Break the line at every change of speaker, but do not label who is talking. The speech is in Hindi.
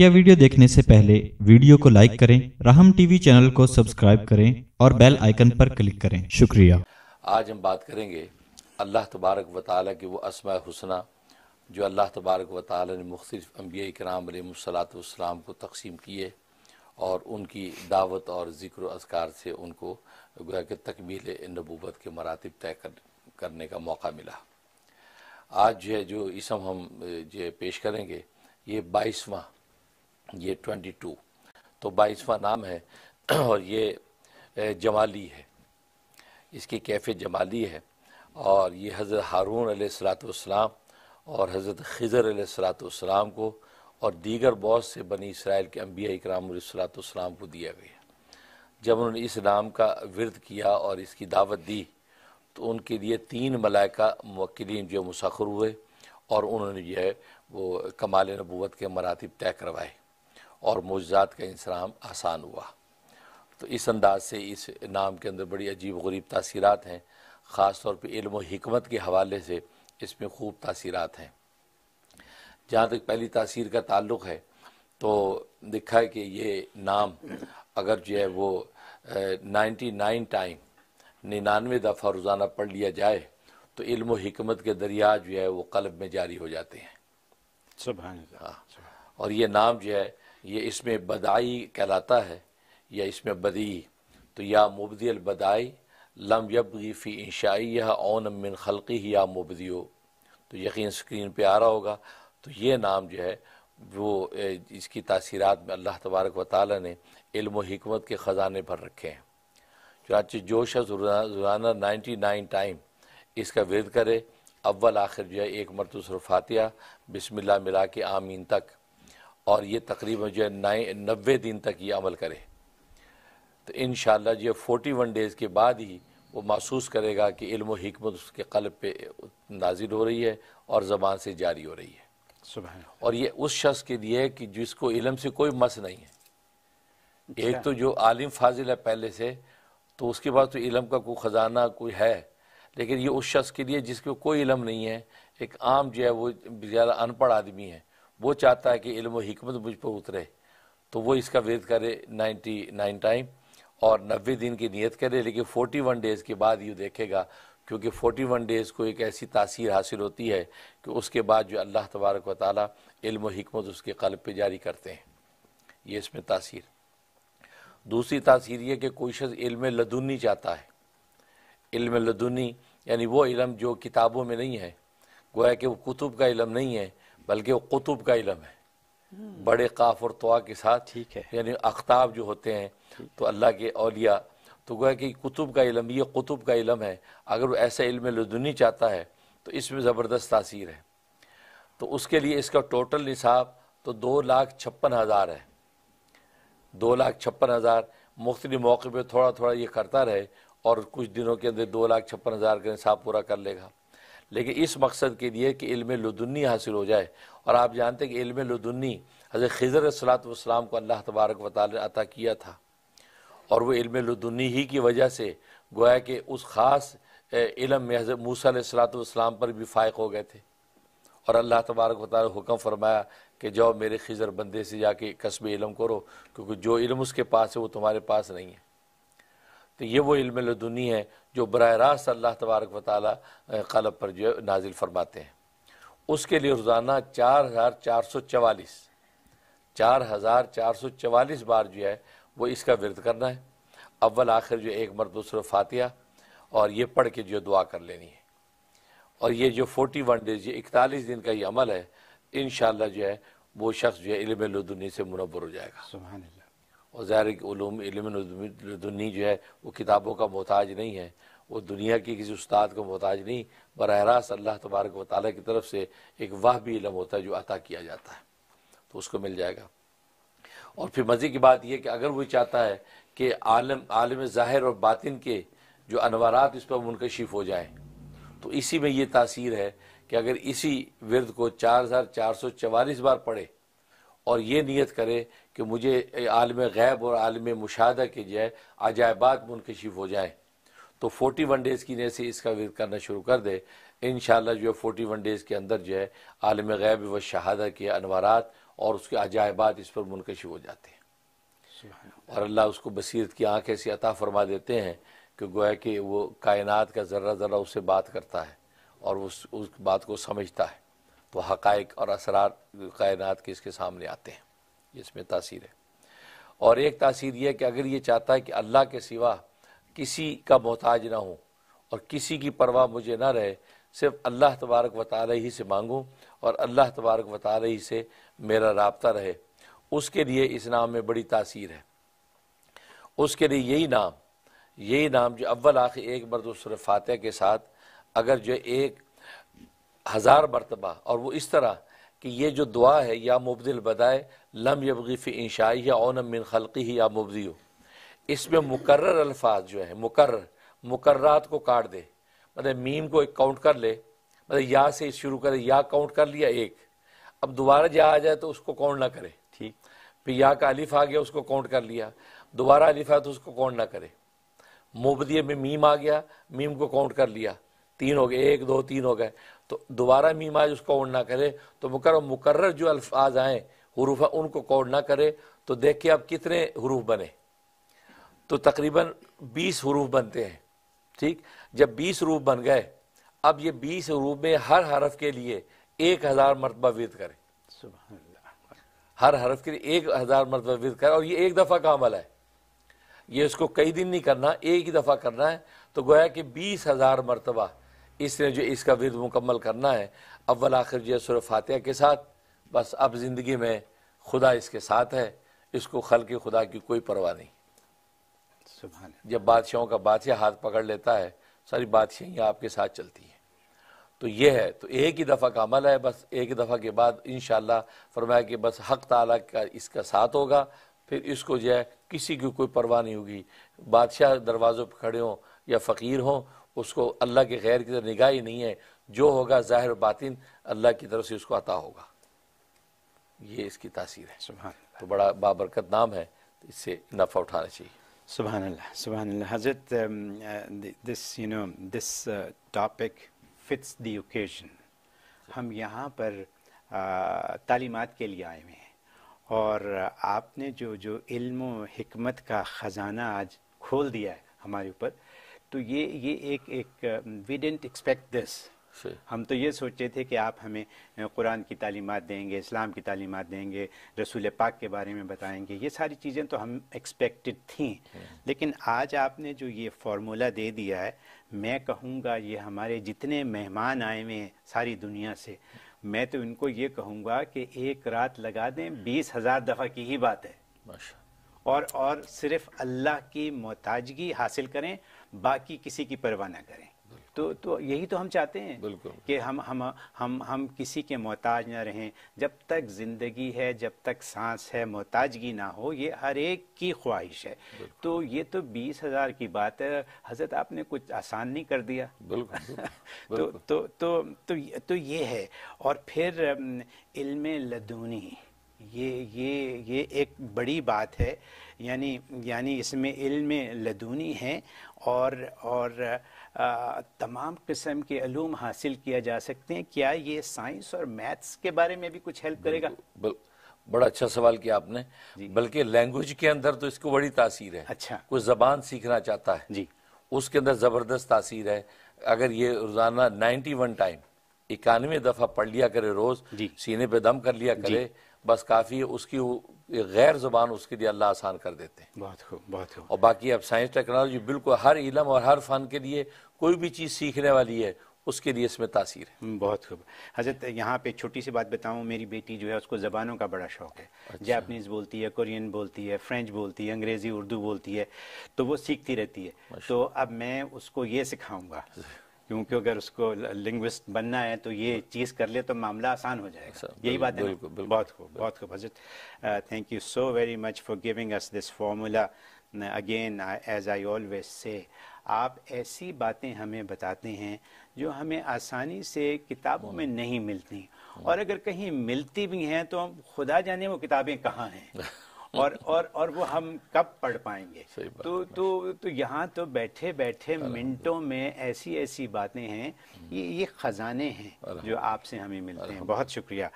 मुख्य वीडियो देखने से पहले वीडियो को लाइक करें राहम टीवी चैनल को सब्सक्राइब करें और बेल आइकन पर क्लिक करें शुक्रिया
आज हम बात करेंगे अल्लाह तबारक व ताली की वो असमा हुसना जो अल्लाह तबारक व ताली ने मुख्तलिफ अम्बिया कराम को तकसीम किए और उनकी दावत और ज़िक्र असकार से उनको गोया के तकमील नबूबत के मरातब तय कर, करने का मौका मिला आज जो है जो इसम हम जो पेश करेंगे ये बाईसवा ये ट्वेंटी टू तो बाईसवा नाम है और ये जमाली है इसकी कैफे जमाली है और ये हज़रत हारून सलातम और हज़रत खज़र सलातम को और दीगर बहुत से बनी इसराइल के अम्बिया इकराम को दिया गया जब उन्होंने इस नाम का विरद किया और इसकी दावत दी तो उनके लिए तीन मलाइका मक्लिन जो मुसखर हुए और उन्होंने जो है वो कमाल नबूत के मरातब तय करवाए और मुजात का इंसराम आसान हुआ तो इस अंदाज से इस नाम के अंदर बड़ी अजीब गरीब तसीरत हैं ख़ास तौर पर इल्म के हवाले से इसमें खूब तासीरات हैं जहाँ तक पहली तसीर का ताल्लुक़ है तो दिखा है कि ये नाम अगर जो है वो नाइन्टी नाइन टाइम निन्यानवे दफ़ा रोज़ाना पढ़ लिया जाए तो इल्म के दरिया जो है वो कलब में जारी हो जाते हैं हाँ और ये नाम जो है ये इसमें बदाई कहलाता है या इसमें बदी तो या मुबदी अलबदाई लम यबगी फ़ी इंशाई यह ओन मिन खलकी या मुबदियो तो यकीन स्क्रीन पे आ रहा होगा तो ये नाम जो है वो इसकी तसीरत में अल्लाह तबारक व ताल ने इल्म के ख़जाने भर रखे हैं चुनाच जोशा जुराना नाइन्टी नाइन टाइम इसका विद करे अव्वल आखिर जो है एक मरतुसरफातिया बिसमिल्ला मिला के आमीन तक और ये तकरीबन जो है नए नबे दिन तक ये अमल करे तो इन जो फोर्टी वन डेज़ के बाद ही वो महसूस करेगा कि इल्म हिकमत उसके कलब पे नाजिल हो रही है और ज़बान से जारी हो रही है सुबह और ये उस शख्स के लिए है कि जिसको इलम से कोई मस नहीं है अच्छा। एक तो जो आलिम फाजिल है पहले से तो उसके पास तो इलम का कोई ख़जाना कोई है लेकिन ये उस शख्स के लिए जिसको कोई इलम नहीं है एक आम जो है वो ज़्यादा अनपढ़ आदमी है वो चाहता है कि इल्म हिकमत मुझ पर उतरे तो वो इसका वेद करे नाइन्टी नाइन टाइम और नब्बे दिन की नीयत करे लेकिन फोर्टी वन डेज़ के बाद ये देखेगा क्योंकि फोर्टी वन डेज़ को एक ऐसी तासीर हासिल होती है कि उसके बाद जो अल्लाह तबारक व इल्म हिकमत उसके कल्ब पर जारी करते हैं ये इसमें तासीर दूसरी तासीर यह कि कोई शख्स इल्म लदुनी चाहता है इल्म लदुनी यानी वो इलम जो किताबों में नहीं है गोया कि वो कुतुब का इलम नहीं है बल्कि वो कुतुब का इलम है बड़े काफ और तवा के साथ ठीक है यानी अख्ताब जो होते हैं तो अल्लाह के अलिया तो गोया कि कुतुब का इलम ये कुतुब का इलम है अगर वो ऐसा इलम लदुनी चाहता है तो इसमें ज़बरदस्त तासीर है तो उसके लिए इसका टोटल निसाब तो दो लाख छप्पन हज़ार है दो लाख छप्पन हज़ार मुख्तलि मौके पर थोड़ा थोड़ा ये करता रहे और कुछ दिनों के अंदर दो लाख छप्पन हज़ार का निसाब पूरा कर लेगा लेकिन इस मकसद के लिए कि इल्म लुदुन्नी हासिल हो जाए और आप जानते हैं कि इल्म लुदुन्नी हज़रत खिजर सलात को अल्लाह तबारक वाल ने अता किया था और वह इल्म लुदुन्नी ही की वजह से गोया कि उस ख़ास इलम में हज़रत मूसा सलात पर भी फ़ायक हो गए थे और अल्लाह तबारक वाल हुक्म फरमाया कि जाओ मेरे खिजर बंदे से जाके कस्ब इलम करो क्योंकि जो इलम उसके पास है वो तुम्हारे पास नहीं है तो ये वो इल्म लदुनी है जो बर रास्त अल्लाह तबारक वाली कलब पर जो है नाजिल फरमाते हैं उसके लिए रोज़ाना चार हज़ार चार सौ चवालीस चार हज़ार चार सौ चवालीस बार जो है वो इसका विरद करना है अव्वल आखिर जो एक मर दूसरे फातिहा और ये पढ़ के जो दुआ कर लेनी है और ये जो फोर्टी वन डेज ये इकतालीस दिन का ये अमल है इन जो है वो शख्स जो है इल्म लदुनी से मुनबर हो जाएगा और ज़ाहिर इलमी जो है वो किताबों का मोहताज नहीं है वो दुनिया के किसी उस्ताद का मोहताज नहीं बर रास्त अल्लाह तबारक व ताली की तरफ से एक वाह भी इलम होता है जो अता किया जाता है तो उसको मिल जाएगा और फिर मज़े की बात यह कि अगर वो चाहता है कि आलम आलम ज़ाहिर और बातिन के जो अनवारात इस पर मुनकशिफ हो जाएँ तो इसी में ये तासीर है कि अगर इसी विरद को चार हज़ार चार सौ चवालीस बार पढ़े और ये नीयत करे कि मुझे आलम गैब और आलम मुशाह के है अजायबात मुनकशिफ हो जाए तो फोटी वन डेज़ की से इसका विद करना शुरू कर दे इन जो है फ़ोर्टी वन डेज़ के अंदर जो है आलम गैब व शहादा के अनवारात और उसके अजायबात इस पर मुनकशिफ हो जाते हैं और अल्लाह उसको बसीरत की आँख ऐसी अता फरमा देते हैं कि गोया कि वो कायनात का ज़र्रा ज़र्रा उससे बात करता है और उस उस बात को समझता है तो हक़ और असरार कायनात के इसके सामने आते हैं इसमें तासीर है और एक तासीर यह कि अगर ये चाहता है कि अल्लाह के सिवा किसी का मोहताज ना हो और किसी की परवाह मुझे ना रहे सिर्फ अल्लाह तबारक वाली ही से मांगूँ और अल्लाह तबारक वाली ही से मेरा रबता रहे उसके लिए इस नाम में बड़ी तासीर है उसके लिए यही नाम यही नाम जो अव्वल आखिर एक मरदसर फातह के साथ अगर जो एक हज़ार मरतबा और वो इस तरह कि ये जो दुआ है या मुबदिल बदाय लम यबगीफ़ी इंशाई या ओनम मिन खलकी ही या मुबदी हो इसमें मुकर्र अल्फाज जो है मुकर मुकर्रात को काट दे मतलब मीम को एक काउंट कर ले मतलब या से शुरू करे या काउंट कर लिया एक अब दोबारा या आ जाए तो उसको काउंट ना करे ठीक फिर या का अलिफ आ गया उसको काउंट कर लिया दोबारा अलिफ आया तो उसको काउंट ना करे मुबदिया में मीम आ गया मीम को काउंट कर लिया तीन हो गए एक दो तीन हो गए तो दोबारा मीमाज उसको कौड़ ना करे तो मुकर मुकर्र जो अल्फाज आए हरूफ उनको कौन ना करे तो देख के अब कितने हरूफ बने तो तकरीबन बीस हरूफ बनते हैं ठीक जब बीस रूफ बन गए अब ये बीस हरूफ में हर हरफ के लिए एक हज़ार मरतबा विद करे हर हरफ के लिए एक हज़ार मरतबा विद करे और ये एक दफ़ा का अमल है ये उसको कई दिन नहीं करना एक ही दफ़ा करना है तो गोया कि बीस हज़ार मरतबा इसने जो इसका विद मुकम्मल करना है अव्वल आखिर जो सुर फातह के साथ बस अब ज़िंदगी में खुदा इसके साथ है इसको खल के खुदा की कोई परवाह नहीं जब बादशाहों का बादशाह हाथ पकड़ लेता है सारी बादशाह आपके साथ चलती हैं तो ये है तो एक ही दफ़ा का अमल है बस एक ही दफ़ा के बाद इन फरमाया कि बस हक ताला का इसका साथ होगा फिर इसको जो है किसी की कोई परवाह नहीं होगी बादशाह दरवाज़ों पर खड़े हों या फ़कीर हों उसको अल्लाह के गैर की तरफ निगाह ही नहीं है जो होगा ज़ाहिर बातिन अल्लाह की तरफ से उसको अता होगा ये इसकी तासीर है सुबह तो बड़ा बाबरकत नाम है तो इससे नफ़ा उठाना चाहिए
Subhanallah, Subhanallah. Hazrat, um, uh, this, you know, this uh, topic fits the occasion. हम यहाँ पर uh, तालीमत के लिए आए हुए हैं और uh, आपने जो जो इल्म हिकमत का ख़जाना आज खोल दिया है हमारे ऊपर तो ये ये एक एक वी डेंट एक्सपेक्ट दिस हम तो ये सोचे थे कि आप हमें uh, कुरान की तालीमत देंगे इस्लाम की तालीमत देंगे रसूल पाक के बारे में बताएंगे ये सारी चीज़ें तो हम एक्सपेक्टेड थी hmm. लेकिन आज आपने जो ये फार्मूला दे दिया है मैं कहूँगा ये हमारे जितने मेहमान आए हुए हैं सारी दुनिया से मैं तो इनको ये कहूँगा कि एक रात लगा दें hmm. बीस हज़ार दफ़ा की ही बात है और और सिर्फ अल्लाह की मोहताजगी हासिल करें बाकी किसी की परवाह ना करें तो तो यही तो हम चाहते हैं कि हम हम हम हम किसी के मोहताज ना रहें जब तक ज़िंदगी है जब तक सांस है मोहताजगी ना हो ये हर एक की ख्वाहिश है तो ये तो बीस हज़ार की बात है हजरत आपने कुछ आसान नहीं कर दिया बिल्कुल, तो, तो, तो, तो, तो, तो ये है और फिर इल्म लदूनी ये ये ये एक बड़ी बात है यानी यानी इसमें इल्म लदूनी है और और आ, तमाम किस्म के अलूम हासिल किया जा सकते हैं क्या ये साइंस और मैथ्स के बारे में भी कुछ हेल्प करेगा
बड़ा अच्छा सवाल किया आपने बल्कि लैंग्वेज के अंदर तो इसको बड़ी तासीर है अच्छा कोई जबान सीखना चाहता है जी उसके अंदर ज़बरदस्त तासीर है अगर ये रोज़ाना नाइन्टी वन टाइम इक्यानवे दफ़ा पढ़ लिया करे रोज़ सीने पे दम कर लिया करे बस काफ़ी है उसकी गैर ज़बान उसके लिए अल्लाह आसान कर देते हैं
बहुत खूब बहुत खूब
और बाकी अब साइंस टेक्नोलॉजी बिल्कुल हर इलम और हर फ़न के लिए कोई भी चीज़ सीखने वाली है उसके लिए इसमें तासीर है हम्म, बहुत
खूब हजरत यहाँ पे छोटी सी बात बताऊँ मेरी बेटी जो है उसको ज़बानों का बड़ा शौक है अच्छा। जापनीज़ बोलती है कुरियन बोलती है फ्रेंच बोलती है अंग्रेज़ी उर्दू बोलती है तो वो सीखती रहती है अच्छा। तो अब मैं उसको ये सिखाऊंगा क्योंकि अगर उसको लिंग्विस्ट बनना है तो ये चीज़ कर ले तो मामला आसान हो जाएगा अच्छा, यही बात है बहुत खूब बहुत खूब हजरत thank you so very much for giving us this formula again as I always say आप ऐसी बातें हमें बताते हैं जो हमें आसानी से किताबों में नहीं मिलती और हाँ। अगर कहीं मिलती भी हैं तो हम खुदा जाने वो किताबें कहाँ हैं और और और वो हम कब पढ़ पाएंगे तो तो तो यहाँ तो बैठे बैठे मिनटों में ऐसी ऐसी बातें हैं ये ये खजाने हैं जो हाँ। आपसे हमें मिलते हैं हाँ। बहुत शुक्रिया